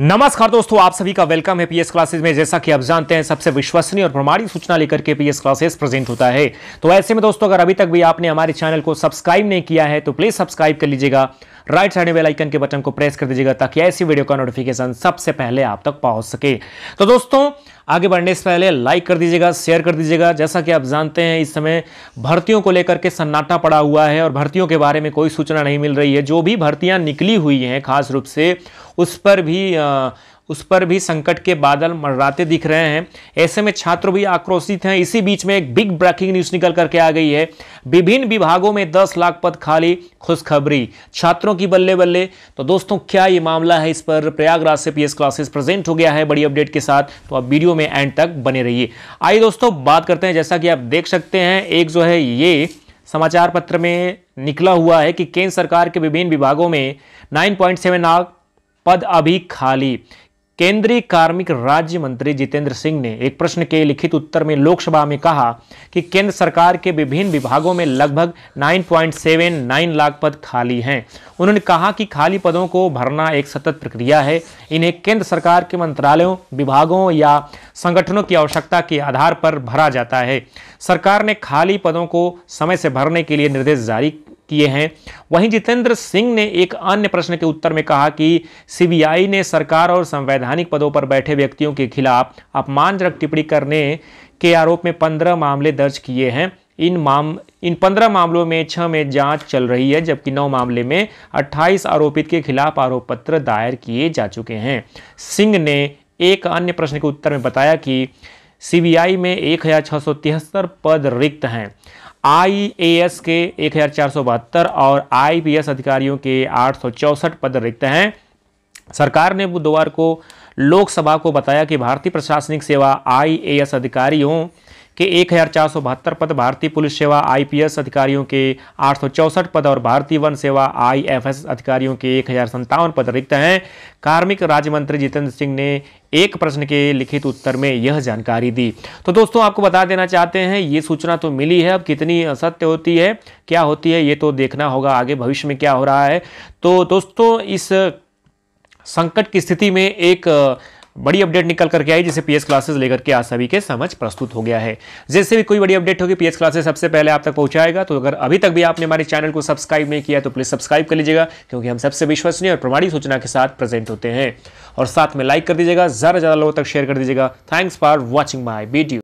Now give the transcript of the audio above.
नमस्कार दोस्तों आप सभी का वेलकम है पीएस क्लासेस में जैसा कि आप जानते हैं सबसे विश्वसनीय और प्रमाणित सूचना लेकर के पीएस क्लासेस प्रेजेंट होता है तो ऐसे में दोस्तों अगर अभी तक भी आपने हमारे चैनल को सब्सक्राइब नहीं किया है तो प्लीज सब्सक्राइब कर लीजिएगा राइट साइड में आइकन के बटन को प्रेस कर दीजिएगा ताकि ऐसी वीडियो का नोटिफिकेशन सबसे पहले आप तक पहुंच सके तो दोस्तों आगे बढ़ने से पहले लाइक कर दीजिएगा शेयर कर दीजिएगा जैसा कि आप जानते हैं इस समय भर्तियों को लेकर के सन्नाटा पड़ा हुआ है और भर्तियों के बारे में कोई सूचना नहीं मिल रही है जो भी भर्तियां निकली हुई हैं खास रूप से उस पर भी आ, उस पर भी संकट के बादल मंडराते दिख रहे हैं ऐसे में छात्र भी आक्रोशित हैं इसी बीच में एक बिग ब्रेकिंग न्यूज निकल करके आ गई है विभिन्न विभागों में 10 लाख पद खाली खुशखबरी छात्रों की बल्ले बल्ले तो दोस्तों क्या ये मामला है इस पर प्रयागराज से पीएस क्लासेस प्रेजेंट हो गया है बड़ी अपडेट के साथ तो आप वीडियो में एंड तक बने रहिए आइए दोस्तों बात करते हैं जैसा कि आप देख सकते हैं एक जो है ये समाचार पत्र में निकला हुआ है कि केंद्र सरकार के विभिन्न विभागों में 9.7 लाख पद अभी खाली केंद्रीय कार्मिक राज्य मंत्री जितेंद्र सिंह ने एक प्रश्न के लिखित उत्तर में लोकसभा में कहा कि केंद्र सरकार के विभिन्न विभागों में लगभग 9.79 लाख पद खाली हैं उन्होंने कहा कि खाली पदों को भरना एक सतत प्रक्रिया है इन्हें केंद्र सरकार के मंत्रालयों विभागों या संगठनों की आवश्यकता के आधार पर भरा जाता है सरकार ने खाली पदों को समय से भरने के लिए निर्देश जारी किए हैं वहीं जितेंद्र सिंह ने एक अन्य प्रश्न के उत्तर में कहा कि सीबीआई ने सरकार और संवैधानिक पदों पर बैठे व्यक्तियों के खिलाफ अपमानजनक टिप्पणी करने के आरोप में पंद्रह मामले दर्ज किए हैं इन माम इन पंद्रह मामलों में छह में जांच चल रही है जबकि नौ मामले में अट्ठाईस आरोपित के खिलाफ आरोप पत्र दायर किए जा चुके हैं सिंह ने एक अन्य प्रश्न के उत्तर में बताया कि सीबीआई में एक पद रिक्त हैं आईएएस के एक और आईपीएस अधिकारियों के आठ पद रिक्त हैं सरकार ने बुधवार को लोकसभा को बताया कि भारतीय प्रशासनिक सेवा आईएएस अधिकारियों के एक पद भारतीय पुलिस सेवा आईपीएस अधिकारियों के आठ पद और भारतीय वन सेवा आईएफएस अधिकारियों के एक पद रिक्त हैं कार्मिक राज्य मंत्री जितेंद्र सिंह ने एक प्रश्न के लिखित उत्तर में यह जानकारी दी तो दोस्तों आपको बता देना चाहते हैं ये सूचना तो मिली है अब कितनी असत्य होती है क्या होती है ये तो देखना होगा आगे भविष्य में क्या हो रहा है तो दोस्तों इस संकट की स्थिति में एक बड़ी अपडेट निकल करके आई जिसे पीएस क्लासेस लेकर के आज सभी के समझ प्रस्तुत हो गया है जैसे भी कोई बड़ी अपडेट होगी पीएस क्लासेस सबसे पहले आप तक पहुंचाएगा तो अगर अभी तक भी आपने हमारे चैनल को सब्सक्राइब नहीं किया तो प्लीज़ सब्सक्राइब कर लीजिएगा क्योंकि हम सबसे विश्वसनीय और प्रमाणिक सूचना के साथ प्रेजेंट होते हैं और साथ में लाइक कर दीजिएगा ज़्यादा ज़्यादा लोगों तक शेयर कर दीजिएगा thanks for watching my video